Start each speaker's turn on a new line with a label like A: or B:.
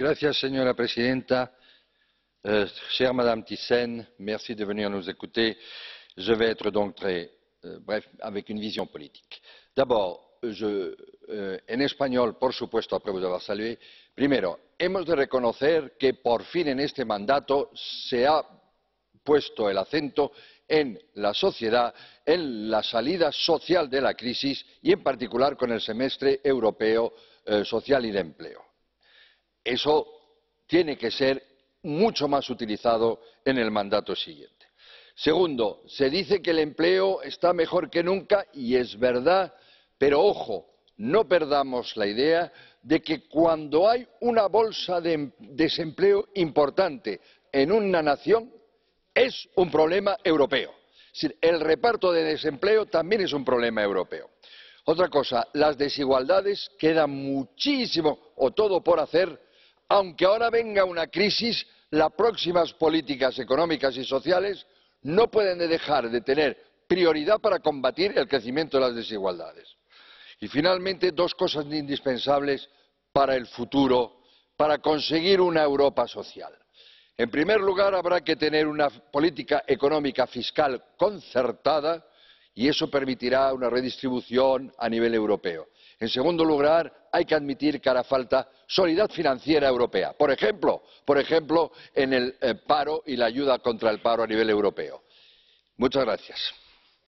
A: Gracias, señora presidenta. Eh, chère Madame Thyssen, merci de venir nous écouter. Je vais être donc très euh, bref avec une vision politique. D'abord, euh, en español, por supuesto, après vous avoir salué. Primero, hemos de reconocer que por fin en este mandato se ha puesto el acento en la sociedad, en la salida social de la crisis y, en particular, con el semestre europeo eh, social y de empleo eso tiene que ser mucho más utilizado en el mandato siguiente. Segundo, se dice que el empleo está mejor que nunca y es verdad, pero ojo, no perdamos la idea de que cuando hay una bolsa de em-, desempleo importante en una nación, es un problema europeo. el reparto de desempleo también es un problema europeo. Otra cosa, las desigualdades quedan muchísimo o todo por hacer aunque ahora venga una crisis, las próximas políticas económicas y sociales no pueden dejar de tener prioridad para combatir el crecimiento de las desigualdades. Y finalmente, dos cosas indispensables para el futuro, para conseguir una Europa social. En primer lugar, habrá que tener una política económica fiscal concertada y eso permitirá una redistribución a nivel europeo. En segundo lugar, hay que admitir que hará falta solidaridad financiera europea, por ejemplo, por ejemplo en el eh, paro y la ayuda contra el paro a nivel europeo. Muchas gracias.